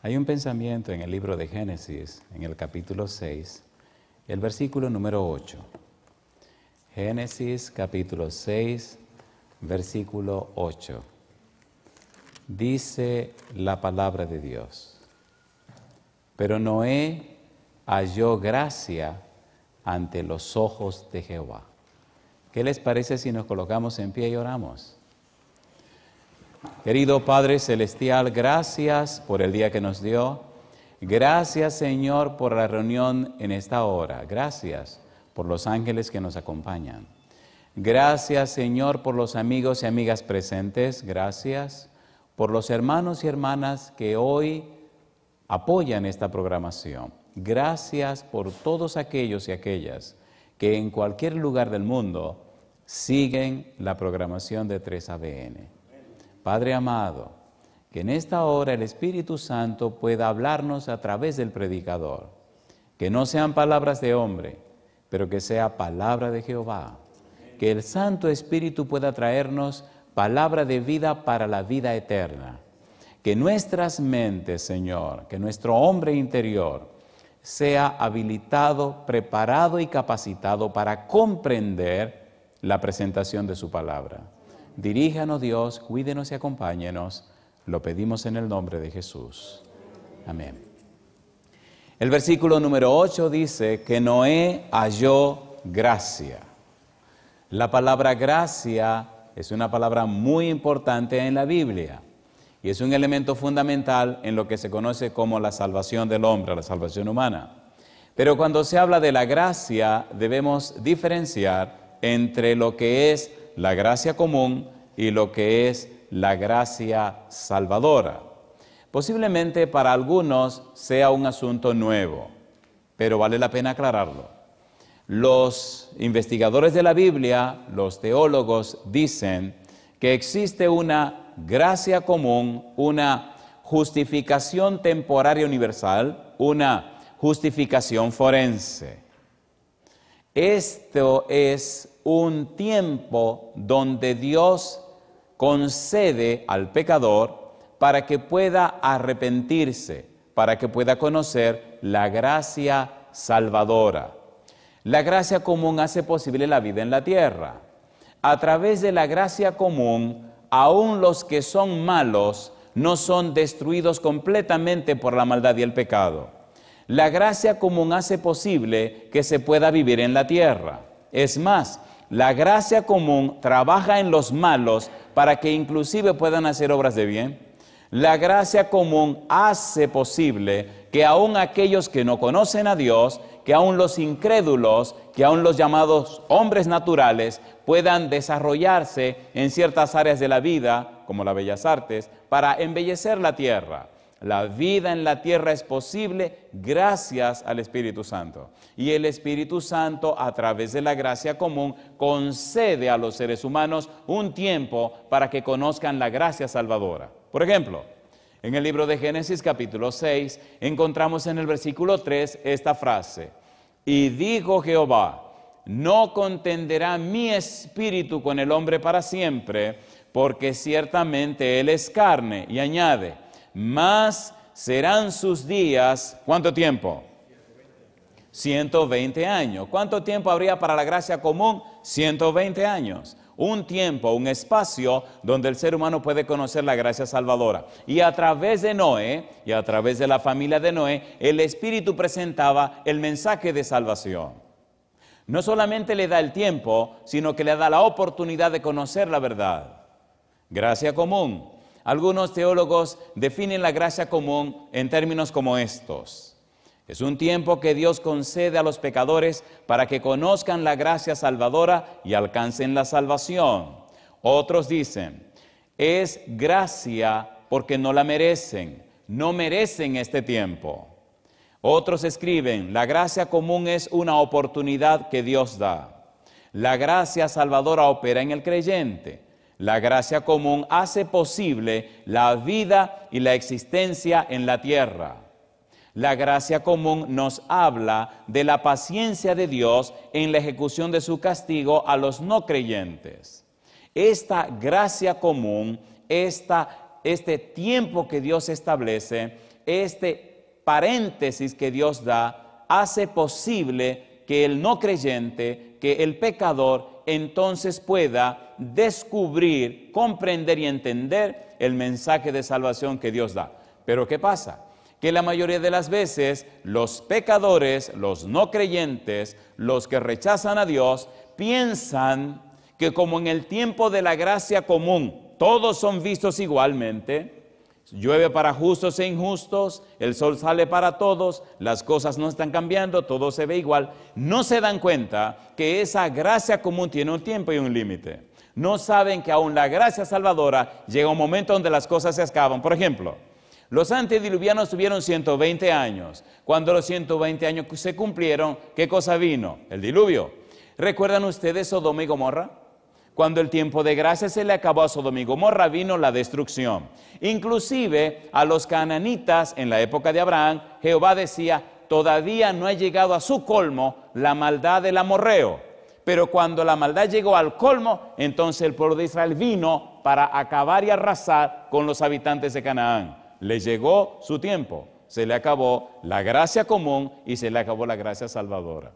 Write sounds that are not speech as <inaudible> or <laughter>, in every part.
Hay un pensamiento en el libro de Génesis, en el capítulo 6, el versículo número 8. Génesis capítulo 6, versículo 8. Dice la palabra de Dios. Pero Noé halló gracia ante los ojos de Jehová. ¿Qué les parece si nos colocamos en pie y oramos? Querido Padre Celestial, gracias por el día que nos dio. Gracias Señor por la reunión en esta hora. Gracias por los ángeles que nos acompañan. Gracias Señor por los amigos y amigas presentes. Gracias por los hermanos y hermanas que hoy apoyan esta programación. Gracias por todos aquellos y aquellas que en cualquier lugar del mundo siguen la programación de 3ABN. Padre amado, que en esta hora el Espíritu Santo pueda hablarnos a través del predicador. Que no sean palabras de hombre, pero que sea palabra de Jehová. Que el Santo Espíritu pueda traernos palabra de vida para la vida eterna. Que nuestras mentes, Señor, que nuestro hombre interior sea habilitado, preparado y capacitado para comprender la presentación de su palabra. Diríjanos Dios, cuídenos y acompáñenos. Lo pedimos en el nombre de Jesús. Amén. El versículo número 8 dice que Noé halló gracia. La palabra gracia es una palabra muy importante en la Biblia y es un elemento fundamental en lo que se conoce como la salvación del hombre, la salvación humana. Pero cuando se habla de la gracia debemos diferenciar entre lo que es la gracia común y lo que es la gracia salvadora. Posiblemente para algunos sea un asunto nuevo, pero vale la pena aclararlo. Los investigadores de la Biblia, los teólogos, dicen que existe una gracia común, una justificación temporaria universal, una justificación forense. Esto es un tiempo donde Dios concede al pecador para que pueda arrepentirse, para que pueda conocer la gracia salvadora. La gracia común hace posible la vida en la tierra. A través de la gracia común, aun los que son malos no son destruidos completamente por la maldad y el pecado. La gracia común hace posible que se pueda vivir en la tierra. Es más, la gracia común trabaja en los malos para que inclusive puedan hacer obras de bien. La gracia común hace posible que aun aquellos que no conocen a Dios, que aun los incrédulos, que aun los llamados hombres naturales puedan desarrollarse en ciertas áreas de la vida, como las bellas artes, para embellecer la tierra. La vida en la tierra es posible gracias al Espíritu Santo. Y el Espíritu Santo, a través de la gracia común, concede a los seres humanos un tiempo para que conozcan la gracia salvadora. Por ejemplo, en el libro de Génesis capítulo 6 encontramos en el versículo 3 esta frase. Y dijo Jehová, no contenderá mi espíritu con el hombre para siempre, porque ciertamente él es carne. Y añade, más serán sus días, ¿cuánto tiempo? 120 años. ¿Cuánto tiempo habría para la gracia común? 120 años. Un tiempo, un espacio donde el ser humano puede conocer la gracia salvadora. Y a través de Noé, y a través de la familia de Noé, el Espíritu presentaba el mensaje de salvación. No solamente le da el tiempo, sino que le da la oportunidad de conocer la verdad. Gracia común, algunos teólogos definen la gracia común en términos como estos. Es un tiempo que Dios concede a los pecadores para que conozcan la gracia salvadora y alcancen la salvación. Otros dicen, es gracia porque no la merecen, no merecen este tiempo. Otros escriben, la gracia común es una oportunidad que Dios da. La gracia salvadora opera en el creyente. La gracia común hace posible la vida y la existencia en la tierra. La gracia común nos habla de la paciencia de Dios en la ejecución de su castigo a los no creyentes. Esta gracia común, este tiempo que Dios establece, este paréntesis que Dios da, hace posible que el no creyente, que el pecador entonces pueda descubrir, comprender y entender el mensaje de salvación que Dios da. Pero ¿qué pasa? Que la mayoría de las veces los pecadores, los no creyentes, los que rechazan a Dios, piensan que como en el tiempo de la gracia común todos son vistos igualmente, Llueve para justos e injustos, el sol sale para todos, las cosas no están cambiando, todo se ve igual. No se dan cuenta que esa gracia común tiene un tiempo y un límite. No saben que aún la gracia salvadora llega un momento donde las cosas se acaban. Por ejemplo, los antediluvianos tuvieron 120 años. Cuando los 120 años se cumplieron, ¿qué cosa vino? El diluvio. ¿Recuerdan ustedes Sodoma y Gomorra? Cuando el tiempo de gracia se le acabó a Sodom y Gomorra, vino la destrucción. Inclusive a los cananitas en la época de Abraham, Jehová decía, todavía no ha llegado a su colmo la maldad del amorreo. Pero cuando la maldad llegó al colmo, entonces el pueblo de Israel vino para acabar y arrasar con los habitantes de Canaán. Le llegó su tiempo, se le acabó la gracia común y se le acabó la gracia salvadora.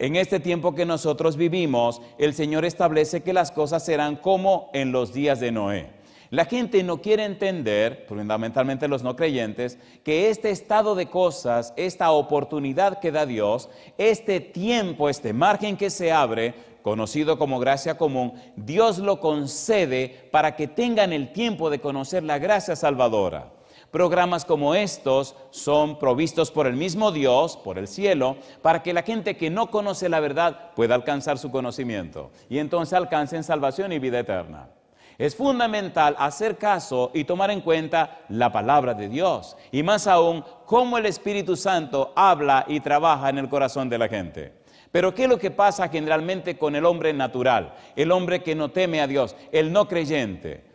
En este tiempo que nosotros vivimos, el Señor establece que las cosas serán como en los días de Noé. La gente no quiere entender, fundamentalmente los no creyentes, que este estado de cosas, esta oportunidad que da Dios, este tiempo, este margen que se abre, conocido como gracia común, Dios lo concede para que tengan el tiempo de conocer la gracia salvadora. Programas como estos son provistos por el mismo Dios, por el cielo, para que la gente que no conoce la verdad pueda alcanzar su conocimiento y entonces alcancen salvación y vida eterna. Es fundamental hacer caso y tomar en cuenta la palabra de Dios y más aún cómo el Espíritu Santo habla y trabaja en el corazón de la gente. Pero ¿qué es lo que pasa generalmente con el hombre natural, el hombre que no teme a Dios, el no creyente?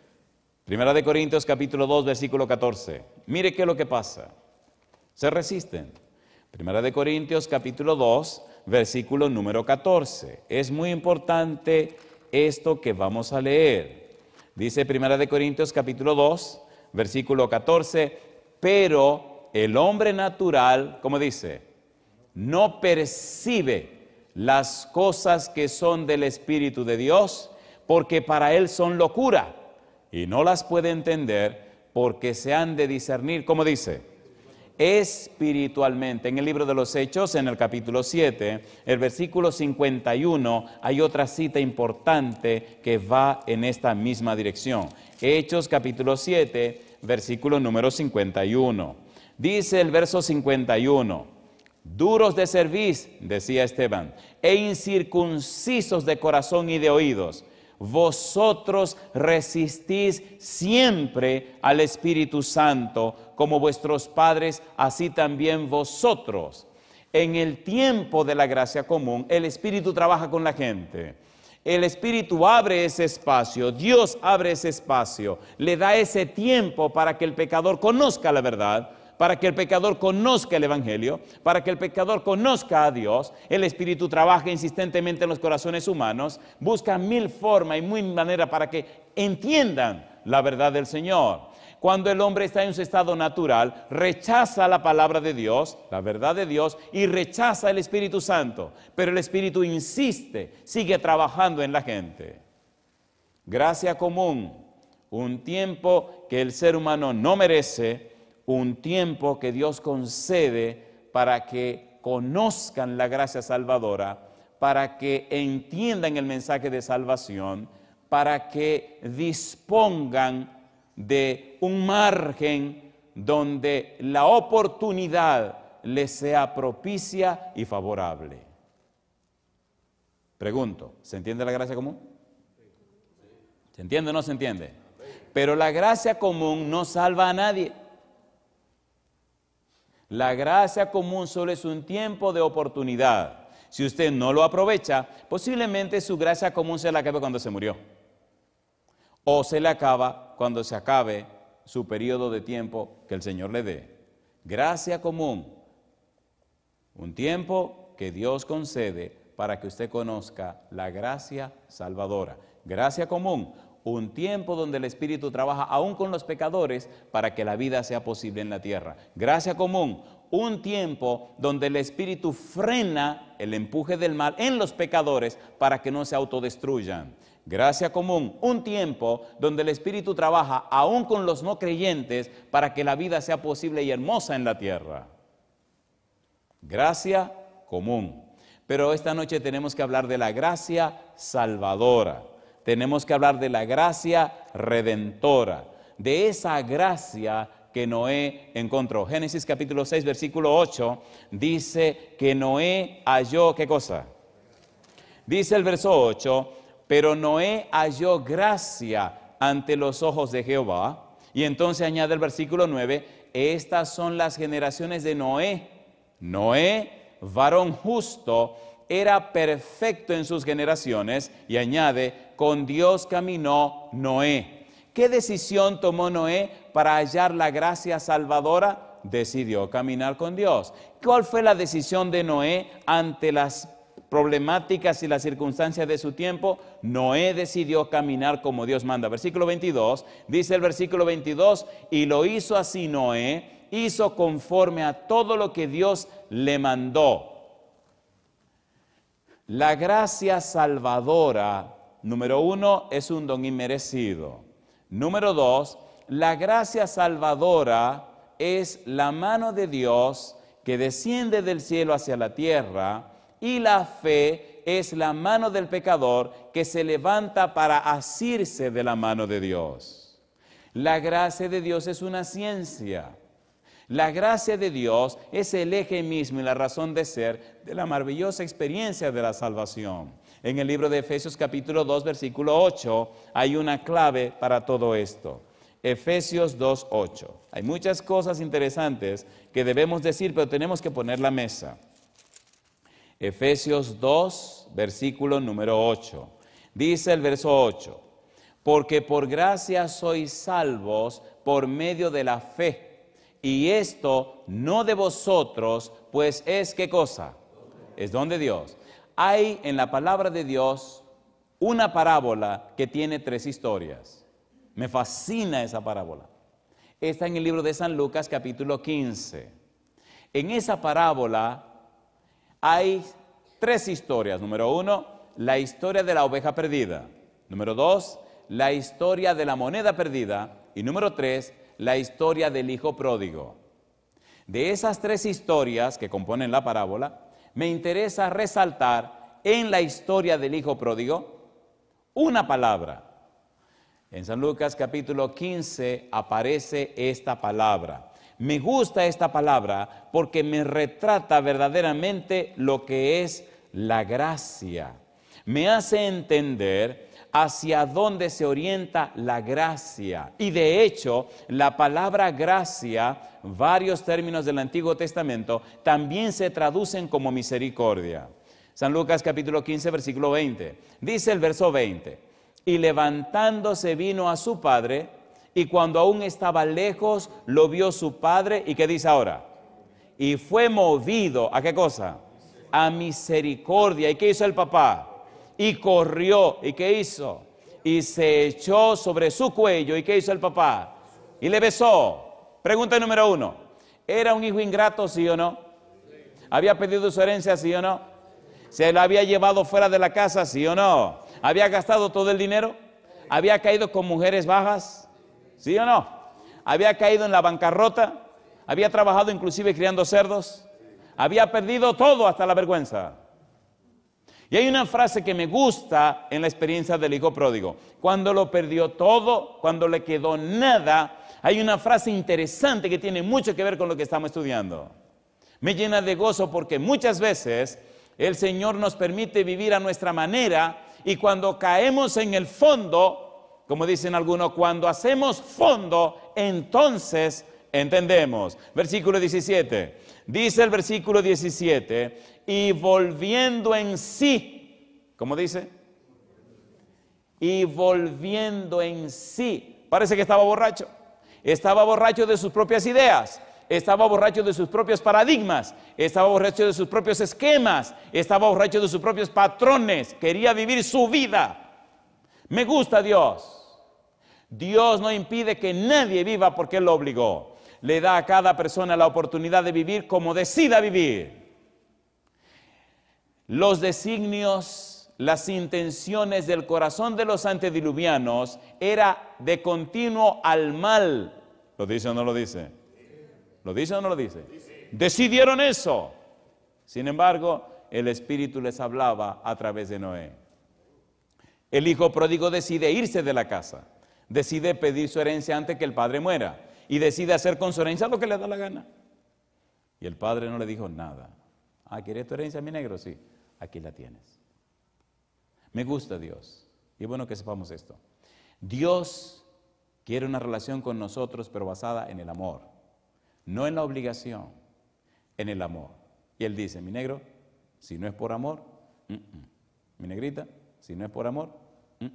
Primera de Corintios capítulo 2, versículo 14. Mire qué es lo que pasa. Se resisten. Primera de Corintios capítulo 2, versículo número 14. Es muy importante esto que vamos a leer. Dice Primera de Corintios capítulo 2, versículo 14, pero el hombre natural, como dice, no percibe las cosas que son del Espíritu de Dios, porque para él son locura y no las puede entender porque se han de discernir, como dice, espiritualmente. En el libro de los Hechos, en el capítulo 7, el versículo 51, hay otra cita importante que va en esta misma dirección. Hechos capítulo 7, versículo número 51. Dice el verso 51, duros de cerviz, decía Esteban, e incircuncisos de corazón y de oídos vosotros resistís siempre al Espíritu Santo, como vuestros padres, así también vosotros. En el tiempo de la gracia común, el Espíritu trabaja con la gente. El Espíritu abre ese espacio, Dios abre ese espacio, le da ese tiempo para que el pecador conozca la verdad, para que el pecador conozca el Evangelio, para que el pecador conozca a Dios. El Espíritu trabaja insistentemente en los corazones humanos, busca mil formas y mil maneras para que entiendan la verdad del Señor. Cuando el hombre está en su estado natural, rechaza la palabra de Dios, la verdad de Dios, y rechaza el Espíritu Santo. Pero el Espíritu insiste, sigue trabajando en la gente. Gracia común, un tiempo que el ser humano no merece, un tiempo que Dios concede para que conozcan la gracia salvadora, para que entiendan el mensaje de salvación, para que dispongan de un margen donde la oportunidad les sea propicia y favorable. Pregunto, ¿se entiende la gracia común? ¿Se entiende o no se entiende? Pero la gracia común no salva a nadie. La gracia común solo es un tiempo de oportunidad. Si usted no lo aprovecha, posiblemente su gracia común se la acabe cuando se murió. O se le acaba cuando se acabe su periodo de tiempo que el Señor le dé. Gracia común. Un tiempo que Dios concede para que usted conozca la gracia salvadora. Gracia común un tiempo donde el Espíritu trabaja aún con los pecadores para que la vida sea posible en la tierra. Gracia común, un tiempo donde el Espíritu frena el empuje del mal en los pecadores para que no se autodestruyan. Gracia común, un tiempo donde el Espíritu trabaja aún con los no creyentes para que la vida sea posible y hermosa en la tierra. Gracia común. Pero esta noche tenemos que hablar de la gracia salvadora tenemos que hablar de la gracia redentora, de esa gracia que Noé encontró. Génesis capítulo 6, versículo 8 dice que Noé halló, ¿qué cosa? Dice el verso 8, pero Noé halló gracia ante los ojos de Jehová. Y entonces añade el versículo 9, estas son las generaciones de Noé. Noé, varón justo, era perfecto en sus generaciones y añade, con Dios caminó Noé. ¿Qué decisión tomó Noé para hallar la gracia salvadora? Decidió caminar con Dios. ¿Cuál fue la decisión de Noé ante las problemáticas y las circunstancias de su tiempo, Noé decidió caminar como Dios manda. Versículo 22, dice el versículo 22, y lo hizo así Noé, hizo conforme a todo lo que Dios le mandó. La gracia salvadora Número uno, es un don inmerecido. Número dos, la gracia salvadora es la mano de Dios que desciende del cielo hacia la tierra y la fe es la mano del pecador que se levanta para asirse de la mano de Dios. La gracia de Dios es una ciencia. La gracia de Dios es el eje mismo y la razón de ser de la maravillosa experiencia de la salvación en el libro de Efesios capítulo 2, versículo 8, hay una clave para todo esto. Efesios 8. Hay muchas cosas interesantes que debemos decir, pero tenemos que poner la mesa. Efesios 2, versículo número 8. Dice el verso 8, porque por gracia sois salvos por medio de la fe, y esto no de vosotros, pues es qué cosa? Es don de Dios hay en la palabra de Dios una parábola que tiene tres historias. Me fascina esa parábola. Está en el libro de San Lucas capítulo 15. En esa parábola hay tres historias. Número uno, la historia de la oveja perdida. Número dos, la historia de la moneda perdida. Y número tres, la historia del hijo pródigo. De esas tres historias que componen la parábola, me interesa resaltar en la historia del Hijo Pródigo una palabra. En San Lucas capítulo 15 aparece esta palabra. Me gusta esta palabra porque me retrata verdaderamente lo que es la gracia. Me hace entender hacia dónde se orienta la gracia. Y de hecho, la palabra gracia, varios términos del Antiguo Testamento, también se traducen como misericordia. San Lucas capítulo 15, versículo 20. Dice el verso 20, y levantándose vino a su padre, y cuando aún estaba lejos, lo vio su padre, y ¿qué dice ahora? Y fue movido, ¿a qué cosa? A misericordia. ¿Y qué hizo el papá? y corrió. ¿Y qué hizo? Y se echó sobre su cuello. ¿Y qué hizo el papá? Y le besó. Pregunta número uno. ¿Era un hijo ingrato, sí o no? ¿Había pedido su herencia, sí o no? ¿Se la había llevado fuera de la casa, sí o no? ¿Había gastado todo el dinero? ¿Había caído con mujeres bajas? ¿Sí o no? ¿Había caído en la bancarrota? ¿Había trabajado inclusive criando cerdos? ¿Había perdido todo hasta la vergüenza? Y hay una frase que me gusta en la experiencia del hijo pródigo. Cuando lo perdió todo, cuando le quedó nada, hay una frase interesante que tiene mucho que ver con lo que estamos estudiando. Me llena de gozo porque muchas veces el Señor nos permite vivir a nuestra manera y cuando caemos en el fondo, como dicen algunos, cuando hacemos fondo, entonces entendemos. Versículo 17. Dice el versículo 17, y volviendo en sí, ¿cómo dice? Y volviendo en sí, parece que estaba borracho, estaba borracho de sus propias ideas, estaba borracho de sus propios paradigmas, estaba borracho de sus propios esquemas, estaba borracho de sus propios patrones, quería vivir su vida. Me gusta Dios. Dios no impide que nadie viva porque Él lo obligó le da a cada persona la oportunidad de vivir como decida vivir. Los designios, las intenciones del corazón de los antediluvianos era de continuo al mal. ¿Lo dice o no lo dice? ¿Lo dice o no lo dice? Decidieron eso. Sin embargo, el Espíritu les hablaba a través de Noé. El hijo pródigo decide irse de la casa, decide pedir su herencia antes que el padre muera y decide hacer con su herencia lo que le da la gana. Y el padre no le dijo nada. Ah, ¿quieres tu herencia, mi negro? Sí, aquí la tienes. Me gusta Dios. Y es bueno que sepamos esto. Dios quiere una relación con nosotros, pero basada en el amor. No en la obligación, en el amor. Y Él dice, mi negro, si no es por amor, mm, mm. mi negrita, si no es por amor, mm,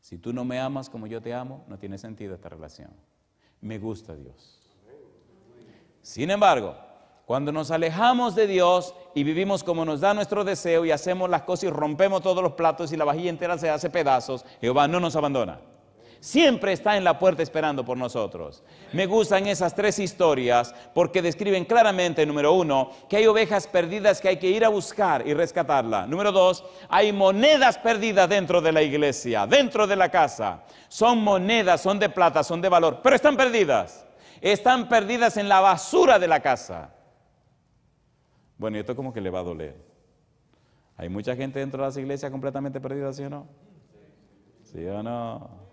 si tú no me amas como yo te amo, no tiene sentido esta relación me gusta Dios. Sin embargo, cuando nos alejamos de Dios y vivimos como nos da nuestro deseo y hacemos las cosas y rompemos todos los platos y la vajilla entera se hace pedazos, Jehová no nos abandona siempre está en la puerta esperando por nosotros. Me gustan esas tres historias porque describen claramente, número uno, que hay ovejas perdidas que hay que ir a buscar y rescatarla. Número dos, hay monedas perdidas dentro de la iglesia, dentro de la casa. Son monedas, son de plata, son de valor, pero están perdidas. Están perdidas en la basura de la casa. Bueno, y esto como que le va a doler. Hay mucha gente dentro de las iglesias completamente perdida, ¿sí o no? ¿Sí o no?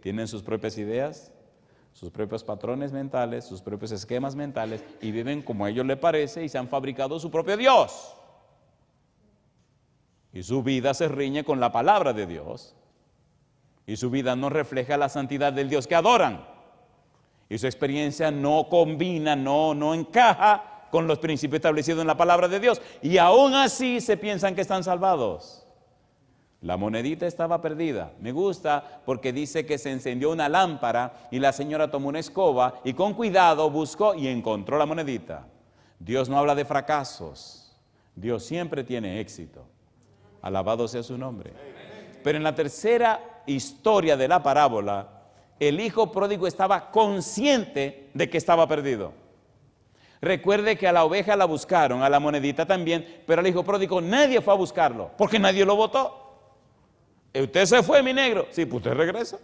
tienen sus propias ideas, sus propios patrones mentales, sus propios esquemas mentales y viven como a ellos les parece y se han fabricado su propio Dios. Y su vida se riñe con la palabra de Dios. Y su vida no refleja la santidad del Dios que adoran. Y su experiencia no combina, no, no encaja con los principios establecidos en la palabra de Dios. Y aún así se piensan que están salvados. La monedita estaba perdida. Me gusta porque dice que se encendió una lámpara y la señora tomó una escoba y con cuidado buscó y encontró la monedita. Dios no habla de fracasos. Dios siempre tiene éxito. Alabado sea su nombre. Pero en la tercera historia de la parábola, el hijo pródigo estaba consciente de que estaba perdido. Recuerde que a la oveja la buscaron, a la monedita también, pero al hijo pródigo nadie fue a buscarlo porque nadie lo votó. Eh, usted se fue, mi negro. Sí, pues usted regresa.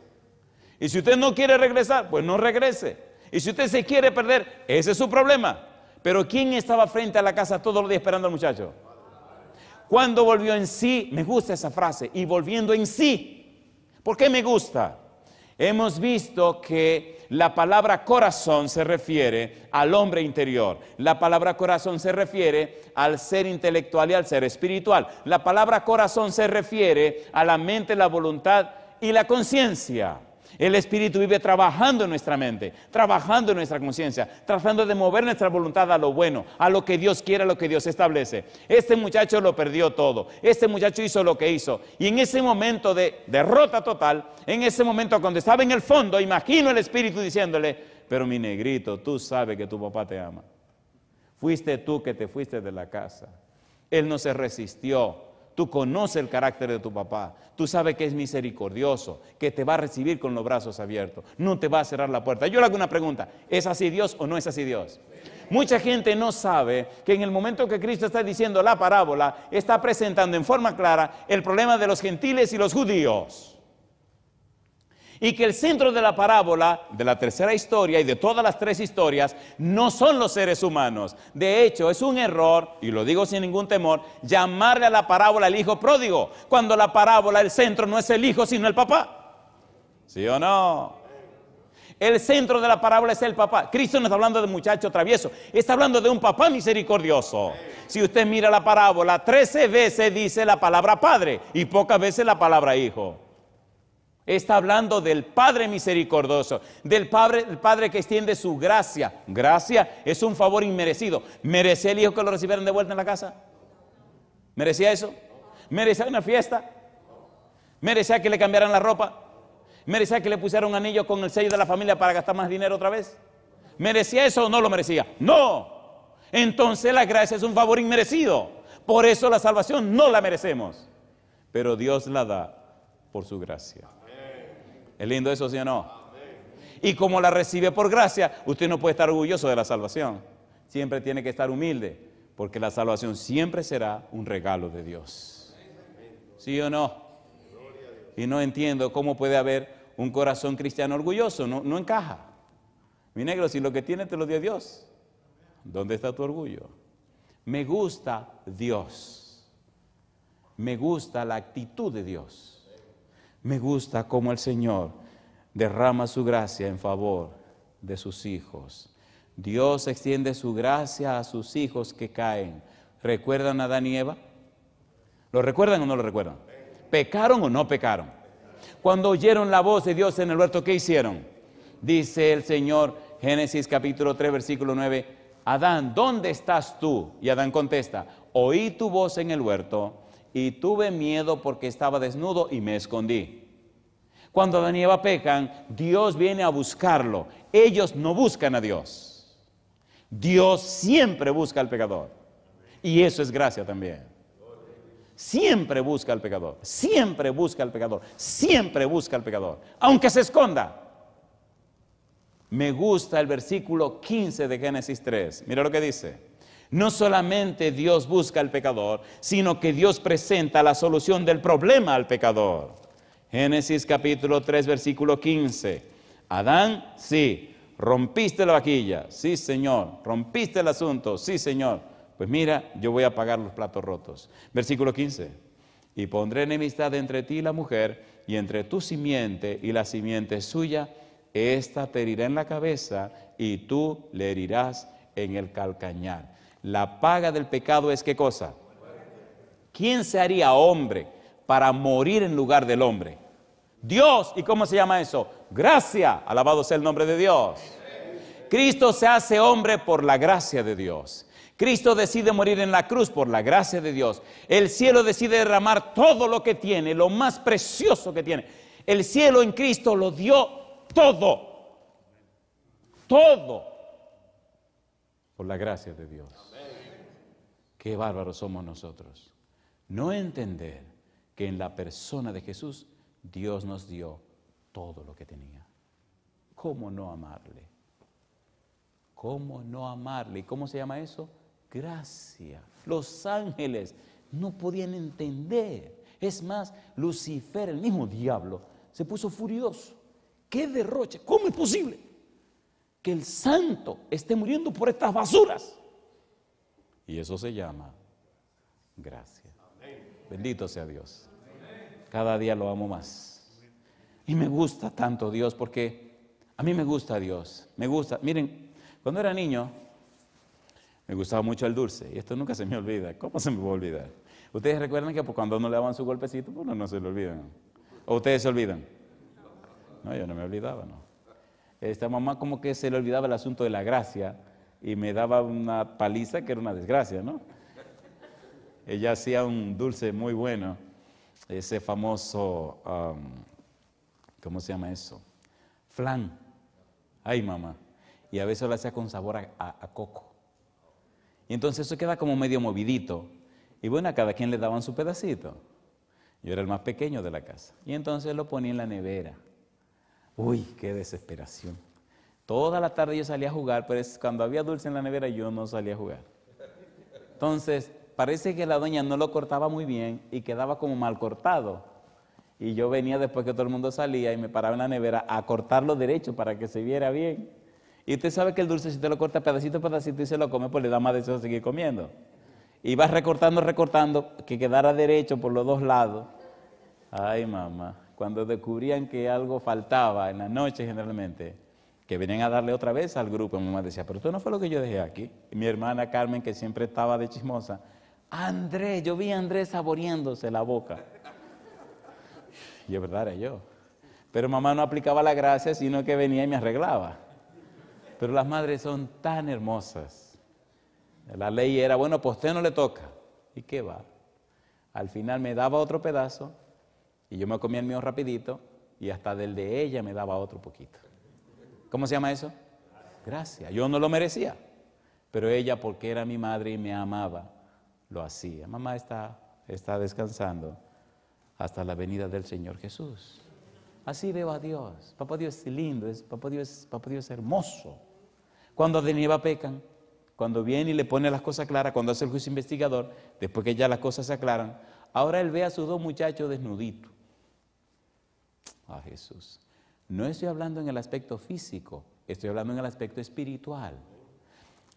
Y si usted no quiere regresar, pues no regrese. Y si usted se quiere perder, ese es su problema. Pero ¿quién estaba frente a la casa todos los días esperando al muchacho? Cuando volvió en sí, me gusta esa frase, y volviendo en sí. ¿Por qué me gusta? Hemos visto que la palabra corazón se refiere al hombre interior. La palabra corazón se refiere al ser intelectual y al ser espiritual. La palabra corazón se refiere a la mente, la voluntad y la conciencia. El Espíritu vive trabajando en nuestra mente, trabajando en nuestra conciencia, tratando de mover nuestra voluntad a lo bueno, a lo que Dios quiere, a lo que Dios establece. Este muchacho lo perdió todo, este muchacho hizo lo que hizo. Y en ese momento de derrota total, en ese momento cuando estaba en el fondo, imagino el Espíritu diciéndole, pero mi negrito, tú sabes que tu papá te ama. Fuiste tú que te fuiste de la casa. Él no se resistió Tú conoces el carácter de tu papá. Tú sabes que es misericordioso, que te va a recibir con los brazos abiertos. No te va a cerrar la puerta. Yo le hago una pregunta. ¿Es así Dios o no es así Dios? Mucha gente no sabe que en el momento que Cristo está diciendo la parábola, está presentando en forma clara el problema de los gentiles y los judíos y que el centro de la parábola, de la tercera historia y de todas las tres historias, no son los seres humanos. De hecho, es un error, y lo digo sin ningún temor, llamarle a la parábola el hijo pródigo, cuando la parábola, el centro no es el hijo, sino el papá. ¿Sí o no? El centro de la parábola es el papá. Cristo no está hablando de muchacho travieso, está hablando de un papá misericordioso. Si usted mira la parábola, trece veces dice la palabra padre y pocas veces la palabra hijo. Está hablando del Padre misericordioso, del Padre, Padre que extiende su gracia. Gracia es un favor inmerecido. ¿Merecía el hijo que lo recibieran de vuelta en la casa? ¿Merecía eso? ¿Merecía una fiesta? ¿Merecía que le cambiaran la ropa? ¿Merecía que le pusieran un anillo con el sello de la familia para gastar más dinero otra vez? ¿Merecía eso o no lo merecía? No. Entonces la gracia es un favor inmerecido. Por eso la salvación no la merecemos. Pero Dios la da por su gracia. Es lindo eso, ¿sí o no? Y como la recibe por gracia, usted no puede estar orgulloso de la salvación. Siempre tiene que estar humilde, porque la salvación siempre será un regalo de Dios. ¿Sí o no? Y no entiendo cómo puede haber un corazón cristiano orgulloso, no, no encaja. Mi negro, si lo que tiene te lo dio Dios, ¿dónde está tu orgullo? Me gusta Dios. Me gusta la actitud de Dios. Me gusta cómo el Señor derrama su gracia en favor de sus hijos. Dios extiende su gracia a sus hijos que caen. ¿Recuerdan a Adán y Eva? ¿Lo recuerdan o no lo recuerdan? ¿Pecaron o no pecaron? Cuando oyeron la voz de Dios en el huerto, ¿qué hicieron? Dice el Señor, Génesis capítulo 3, versículo 9, Adán, ¿dónde estás tú? Y Adán contesta, oí tu voz en el huerto y tuve miedo porque estaba desnudo y me escondí. Cuando Adán y Eva pecan, Dios viene a buscarlo. Ellos no buscan a Dios. Dios siempre busca al pecador. Y eso es gracia también. Siempre busca al pecador. Siempre busca al pecador. Siempre busca al pecador. Aunque se esconda. Me gusta el versículo 15 de Génesis 3. Mira lo que dice. No solamente Dios busca al pecador, sino que Dios presenta la solución del problema al pecador. Génesis capítulo 3, versículo 15. Adán, sí, rompiste la vaquilla, sí Señor, rompiste el asunto, sí Señor. Pues mira, yo voy a pagar los platos rotos. Versículo 15. Y pondré enemistad entre ti y la mujer, y entre tu simiente y la simiente suya, esta te herirá en la cabeza y tú le herirás en el calcañar. La paga del pecado es qué cosa? ¿Quién se haría hombre para morir en lugar del hombre? Dios. ¿Y cómo se llama eso? Gracia. Alabado sea el nombre de Dios. Cristo se hace hombre por la gracia de Dios. Cristo decide morir en la cruz por la gracia de Dios. El cielo decide derramar todo lo que tiene, lo más precioso que tiene. El cielo en Cristo lo dio todo. Todo. Por la gracia de Dios. Qué bárbaros somos nosotros. No entender que en la persona de Jesús Dios nos dio todo lo que tenía. ¿Cómo no amarle? ¿Cómo no amarle? ¿Y cómo se llama eso? Gracia. Los ángeles no podían entender. Es más, Lucifer, el mismo diablo, se puso furioso. ¡Qué derroche! ¿Cómo es posible que el santo esté muriendo por estas basuras? Y eso se llama gracia. Bendito sea Dios. Cada día lo amo más. Y me gusta tanto Dios porque a mí me gusta Dios. Me gusta. Miren, cuando era niño me gustaba mucho el dulce. Y esto nunca se me olvida. ¿Cómo se me va a olvidar? Ustedes recuerdan que pues, cuando no le daban su golpecito, pues no se lo olvidan. ¿O ustedes se olvidan? No, yo no me olvidaba, no. Esta mamá como que se le olvidaba el asunto de la gracia y me daba una paliza que era una desgracia, ¿no? Ella hacía un dulce muy bueno, ese famoso, ¿cómo se llama eso? Flan. Ay, mamá. Y a veces lo hacía con sabor a, coco. Y entonces eso queda como medio movidito. Y bueno, a cada quien le daban su pedacito. Yo era el más pequeño de la casa. Y entonces lo ponía en la nevera. Uy, qué desesperación. Toda la tarde yo salía a jugar, pero cuando había dulce en la nevera yo no salía a jugar. Entonces, parece que la doña no lo cortaba muy bien y quedaba como mal cortado. Y yo venía después que todo el mundo salía y me paraba en la nevera a cortarlo derecho para que se viera bien. Y usted sabe que el dulce si te lo corta pedacito a pedacito y se lo come, pues le da más deseo de seguir comiendo. Y vas recortando, recortando, que quedara derecho por los dos lados. Ay, mamá, cuando descubrían que algo faltaba en la noche generalmente, que venían a darle otra vez al grupo. Mi mamá decía, pero esto no fue lo que yo dejé aquí. Y mi hermana Carmen, que siempre estaba de chismosa, Andrés, yo vi a Andrés saboreándose la boca. Y es verdad, era yo. Pero mamá no aplicaba la gracia, sino que venía y me arreglaba. Pero las madres son tan hermosas. La ley era, bueno, pues usted no le toca. ¿Y qué va? Al final me daba otro pedazo y yo me comía el mío rapidito y hasta del de ella me daba otro poquito. ¿Cómo se llama eso? Gracia. Yo no lo merecía, pero ella, porque era mi madre y me amaba, lo hacía. Mamá está, está descansando hasta la venida del Señor Jesús. Así veo a Dios. Papá Dios es lindo, es, papá, Dios, Dios es hermoso. Cuando de nieva pecan, cuando viene y le pone las cosas claras, cuando hace el juicio investigador, después que ya las cosas se aclaran, ahora él ve a sus dos muchachos desnuditos. A Jesús. No estoy hablando en el aspecto físico, estoy hablando en el aspecto espiritual.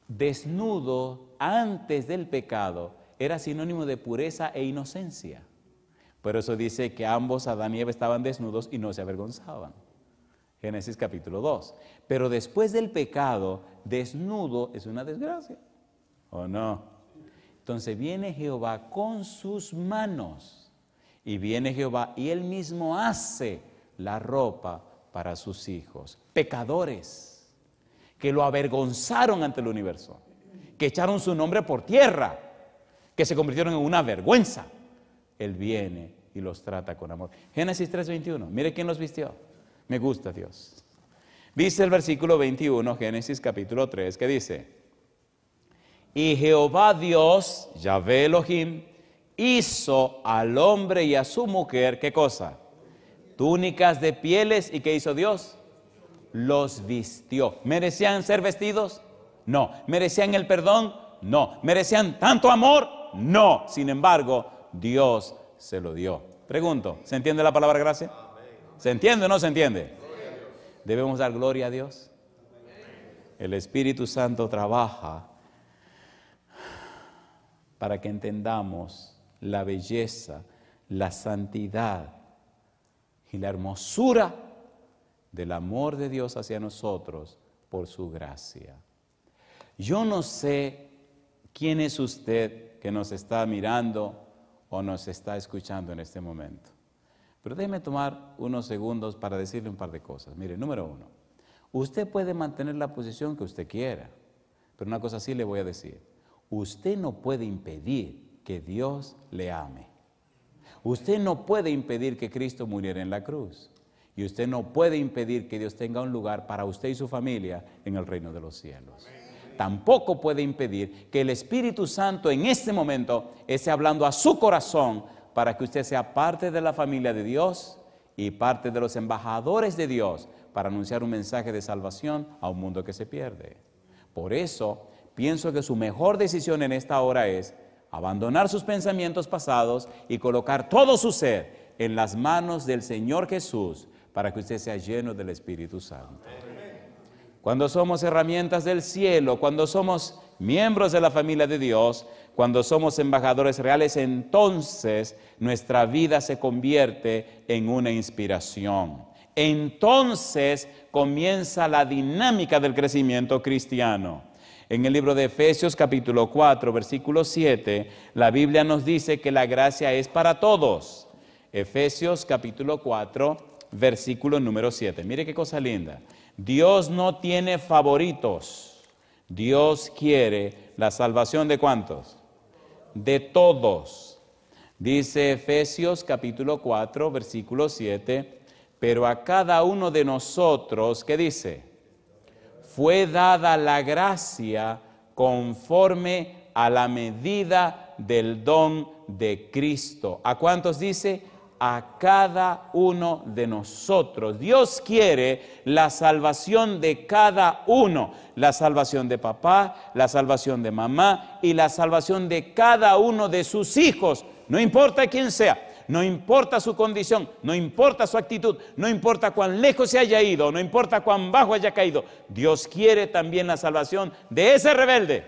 Desnudo antes del pecado era sinónimo de pureza e inocencia. Por eso dice que ambos, Adán y Eva, estaban desnudos y no se avergonzaban. Génesis capítulo 2. Pero después del pecado, desnudo es una desgracia. ¿O no? Entonces viene Jehová con sus manos. Y viene Jehová y él mismo hace la ropa para sus hijos. Pecadores que lo avergonzaron ante el universo, que echaron su nombre por tierra, que se convirtieron en una vergüenza. Él viene y los trata con amor. Génesis 3:21, mire quién los vistió. Me gusta Dios. Dice el versículo 21, Génesis capítulo 3, que dice, y Jehová Dios, Yahvé Elohim, hizo al hombre y a su mujer, ¿qué cosa? túnicas de pieles. ¿Y qué hizo Dios? Los vistió. ¿Merecían ser vestidos? No. ¿Merecían el perdón? No. ¿Merecían tanto amor? No. Sin embargo, Dios se lo dio. Pregunto, ¿se entiende la palabra gracia? ¿Se entiende o no se entiende? Debemos dar gloria a Dios. El Espíritu Santo trabaja para que entendamos la belleza, la santidad y la hermosura del amor de Dios hacia nosotros por su gracia. Yo no sé quién es usted que nos está mirando o nos está escuchando en este momento. Pero déjeme tomar unos segundos para decirle un par de cosas. Mire, número uno, usted puede mantener la posición que usted quiera, pero una cosa sí le voy a decir. Usted no puede impedir que Dios le ame. Usted no puede impedir que Cristo muriera en la cruz. Y usted no puede impedir que Dios tenga un lugar para usted y su familia en el reino de los cielos. Tampoco puede impedir que el Espíritu Santo en este momento esté hablando a su corazón para que usted sea parte de la familia de Dios y parte de los embajadores de Dios para anunciar un mensaje de salvación a un mundo que se pierde. Por eso pienso que su mejor decisión en esta hora es abandonar sus pensamientos pasados y colocar todo su ser en las manos del Señor Jesús para que usted sea lleno del Espíritu Santo. Cuando somos herramientas del cielo, cuando somos miembros de la familia de Dios, cuando somos embajadores reales, entonces nuestra vida se convierte en una inspiración. Entonces comienza la dinámica del crecimiento cristiano. En el libro de Efesios capítulo 4, versículo 7, la Biblia nos dice que la gracia es para todos. Efesios capítulo 4, versículo número 7. Mire qué cosa linda. Dios no tiene favoritos. Dios quiere la salvación de cuántos? De todos. Dice Efesios capítulo 4, versículo 7, pero a cada uno de nosotros, ¿qué dice? fue dada la gracia conforme a la medida del don de Cristo. ¿A cuántos dice? A cada uno de nosotros. Dios quiere la salvación de cada uno, la salvación de papá, la salvación de mamá y la salvación de cada uno de sus hijos, no importa quién sea no importa su condición, no importa su actitud, no importa cuán lejos se haya ido, no importa cuán bajo haya caído, Dios quiere también la salvación de ese rebelde.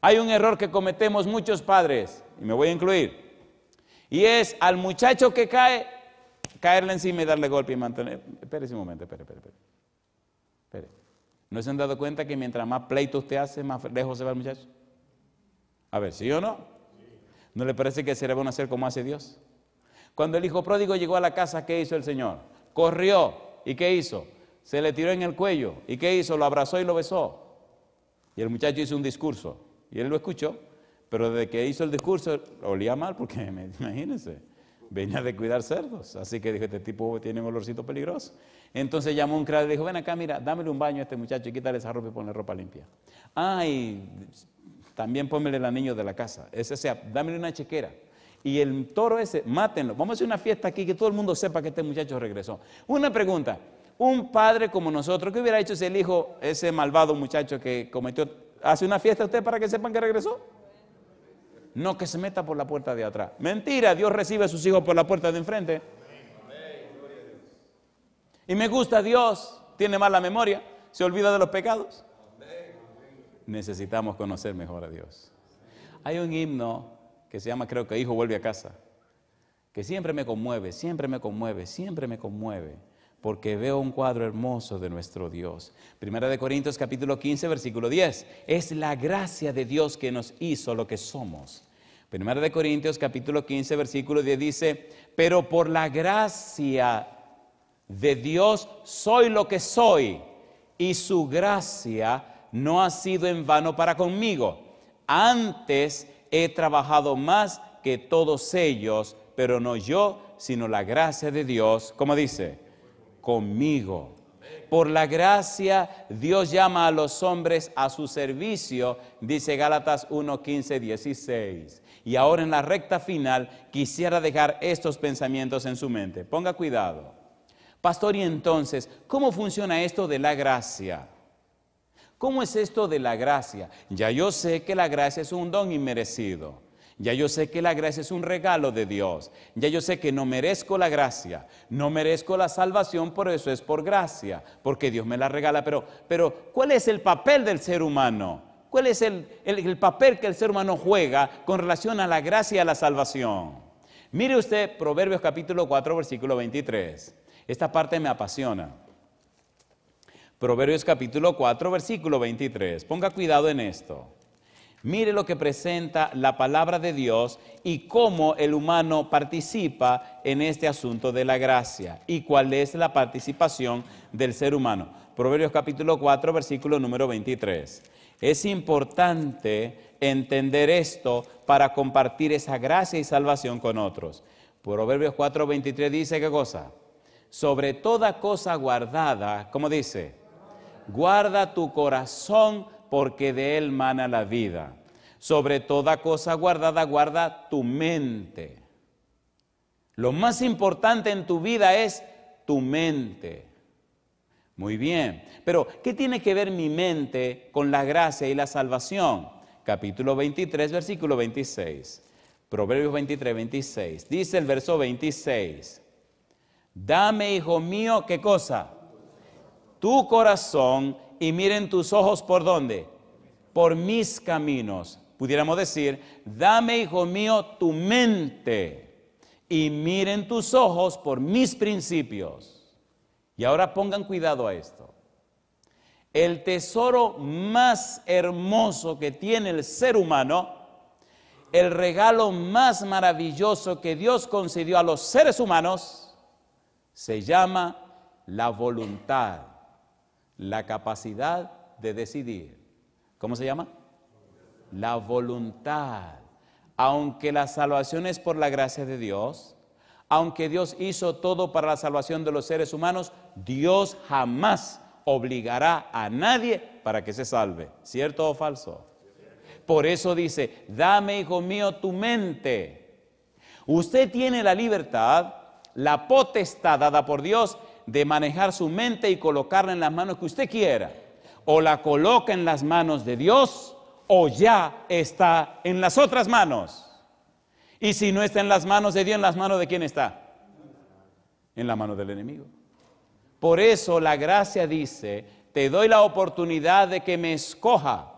Hay un error que cometemos muchos padres, y me voy a incluir, y es al muchacho que cae, caerle encima y darle golpe y mantener. Espere un momento, espere, espere. espere. ¿No se han dado cuenta que mientras más pleito usted hace, más lejos se va el muchacho? A ver, ¿sí o no? ¿No le parece que van a hacer como hace Dios? Cuando el hijo pródigo llegó a la casa, ¿qué hizo el Señor? Corrió. ¿Y qué hizo? Se le tiró en el cuello. ¿Y qué hizo? Lo abrazó y lo besó. Y el muchacho hizo un discurso. Y él lo escuchó. Pero desde que hizo el discurso, olía mal, porque <laughs> imagínense, venía de cuidar cerdos. Así que dijo, este tipo tiene un olorcito peligroso. Entonces llamó un criado y dijo, ven acá, mira, dámele un baño a este muchacho y quítale esa ropa y ponle ropa limpia. Ay, también pónmele el anillo de la casa. Ese sea, dámele una chequera. Y el toro ese, mátenlo. Vamos a hacer una fiesta aquí que todo el mundo sepa que este muchacho regresó. Una pregunta. Un padre como nosotros, ¿qué hubiera hecho si el hijo, ese malvado muchacho que cometió, hace una fiesta usted para que sepan que regresó? No que se meta por la puerta de atrás. Mentira, Dios recibe a sus hijos por la puerta de enfrente. Y me gusta Dios, tiene mala memoria, se olvida de los pecados necesitamos conocer mejor a Dios. Hay un himno que se llama, creo que Hijo vuelve a casa, que siempre me conmueve, siempre me conmueve, siempre me conmueve, porque veo un cuadro hermoso de nuestro Dios. Primera de Corintios capítulo 15, versículo 10. Es la gracia de Dios que nos hizo lo que somos. Primera de Corintios capítulo 15, versículo 10 dice, pero por la gracia de Dios soy lo que soy y su gracia no ha sido en vano para conmigo. Antes he trabajado más que todos ellos, pero no yo, sino la gracia de Dios, como dice, conmigo. Por la gracia Dios llama a los hombres a su servicio, dice Gálatas 1, 15, 16. Y ahora en la recta final quisiera dejar estos pensamientos en su mente. Ponga cuidado. Pastor, y entonces, ¿cómo funciona esto de la gracia? ¿Cómo es esto de la gracia? Ya yo sé que la gracia es un don inmerecido. Ya yo sé que la gracia es un regalo de Dios. Ya yo sé que no merezco la gracia, no merezco la salvación, por eso es por gracia, porque Dios me la regala. Pero, pero ¿cuál es el papel del ser humano? ¿Cuál es el, el papel que el ser humano juega con relación a la gracia y a la salvación? Mire usted Proverbios capítulo 4, versículo 23. Esta parte me apasiona. Proverbios capítulo 4, versículo 23. Ponga cuidado en esto. Mire lo que presenta la palabra de Dios y cómo el humano participa en este asunto de la gracia y cuál es la participación del ser humano. Proverbios capítulo 4, versículo número 23. Es importante entender esto para compartir esa gracia y salvación con otros. Proverbios 4, 23 dice qué cosa? Sobre toda cosa guardada, ¿cómo dice? guarda tu corazón porque de él mana la vida. Sobre toda cosa guardada, guarda tu mente. Lo más importante en tu vida es tu mente. Muy bien, pero ¿qué tiene que ver mi mente con la gracia y la salvación? Capítulo 23, versículo 26. Proverbios 23, 26. Dice el verso 26. Dame, hijo mío, ¿qué cosa? tu corazón y miren tus ojos por dónde? Por mis caminos. Pudiéramos decir, dame, hijo mío, tu mente y miren tus ojos por mis principios. Y ahora pongan cuidado a esto. El tesoro más hermoso que tiene el ser humano, el regalo más maravilloso que Dios concedió a los seres humanos, se llama la voluntad la capacidad de decidir. ¿Cómo se llama? La voluntad. Aunque la salvación es por la gracia de Dios, aunque Dios hizo todo para la salvación de los seres humanos, Dios jamás obligará a nadie para que se salve. ¿Cierto o falso? Por eso dice, dame, hijo mío, tu mente. Usted tiene la libertad, la potestad dada por Dios de manejar su mente y colocarla en las manos que usted quiera. O la coloca en las manos de Dios o ya está en las otras manos. Y si no está en las manos de Dios, ¿en las manos de quién está? En la mano del enemigo. Por eso la gracia dice, te doy la oportunidad de que me escoja.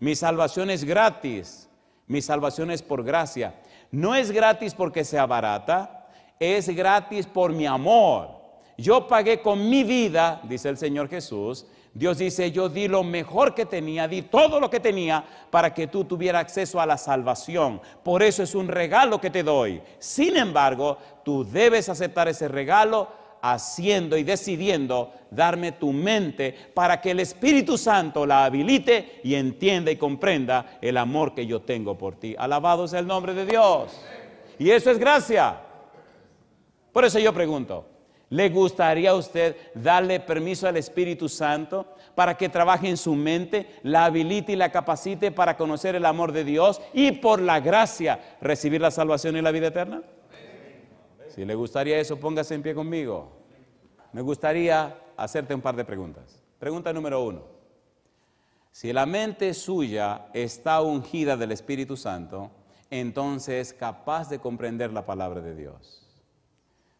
Mi salvación es gratis, mi salvación es por gracia. No es gratis porque sea barata, es gratis por mi amor. Yo pagué con mi vida, dice el Señor Jesús. Dios dice, yo di lo mejor que tenía, di todo lo que tenía para que tú tuvieras acceso a la salvación. Por eso es un regalo que te doy. Sin embargo, tú debes aceptar ese regalo haciendo y decidiendo darme tu mente para que el Espíritu Santo la habilite y entienda y comprenda el amor que yo tengo por ti. Alabado sea el nombre de Dios. Y eso es gracia. Por eso yo pregunto, ¿Le gustaría a usted darle permiso al Espíritu Santo para que trabaje en su mente, la habilite y la capacite para conocer el amor de Dios y por la gracia recibir la salvación y la vida eterna? Si le gustaría eso, póngase en pie conmigo. Me gustaría hacerte un par de preguntas. Pregunta número uno. Si la mente suya está ungida del Espíritu Santo, entonces es capaz de comprender la palabra de Dios.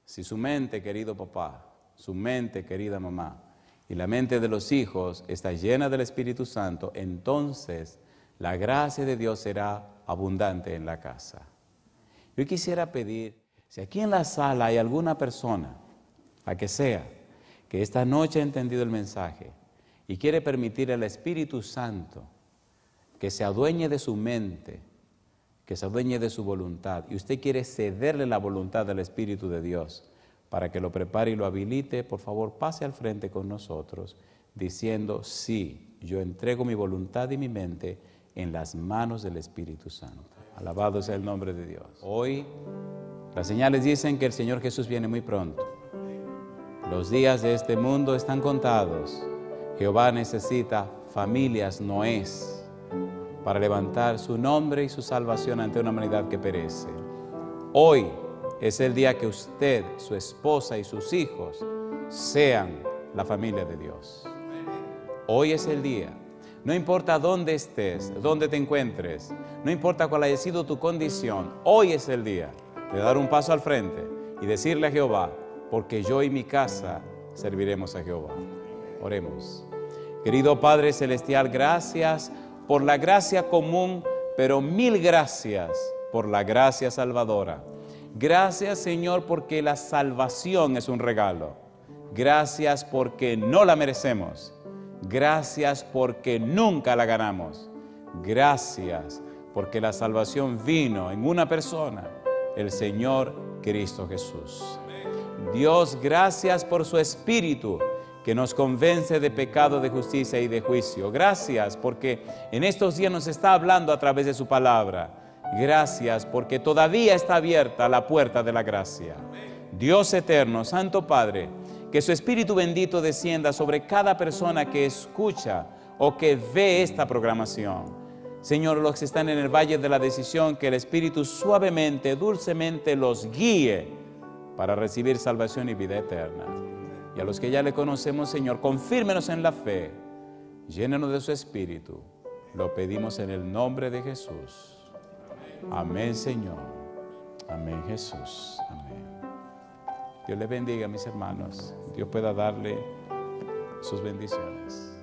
Si su mente, querido papá, su mente, querida mamá, y la mente de los hijos está llena del Espíritu Santo, entonces la gracia de Dios será abundante en la casa. Yo quisiera pedir, si aquí en la sala hay alguna persona, a que sea, que esta noche ha entendido el mensaje y quiere permitir al Espíritu Santo que se adueñe de su mente, que se adueñe de su voluntad y usted quiere cederle la voluntad del Espíritu de Dios para que lo prepare y lo habilite, por favor pase al frente con nosotros diciendo, sí, yo entrego mi voluntad y mi mente en las manos del Espíritu Santo. Alabado sea el nombre de Dios. Hoy las señales dicen que el Señor Jesús viene muy pronto. Los días de este mundo están contados. Jehová necesita familias, no es para levantar su nombre y su salvación ante una humanidad que perece. Hoy es el día que usted, su esposa y sus hijos sean la familia de Dios. Hoy es el día. No importa dónde estés, dónde te encuentres, no importa cuál haya sido tu condición, hoy es el día de dar un paso al frente y decirle a Jehová, porque yo y mi casa serviremos a Jehová. Oremos. Querido Padre Celestial, gracias por la gracia común, pero mil gracias por la gracia salvadora. Gracias Señor porque la salvación es un regalo. Gracias porque no la merecemos. Gracias porque nunca la ganamos. Gracias porque la salvación vino en una persona, el Señor Cristo Jesús. Dios, gracias por su Espíritu que nos convence de pecado, de justicia y de juicio. Gracias porque en estos días nos está hablando a través de su palabra. Gracias porque todavía está abierta la puerta de la gracia. Dios eterno, Santo Padre, que su Espíritu bendito descienda sobre cada persona que escucha o que ve esta programación. Señor, los que están en el valle de la decisión, que el Espíritu suavemente, dulcemente los guíe para recibir salvación y vida eterna. Y a los que ya le conocemos, Señor, confírmenos en la fe. Llénenos de su espíritu. Lo pedimos en el nombre de Jesús. Amén, Señor. Amén, Jesús. Amén. Dios le bendiga, mis hermanos. Dios pueda darle sus bendiciones.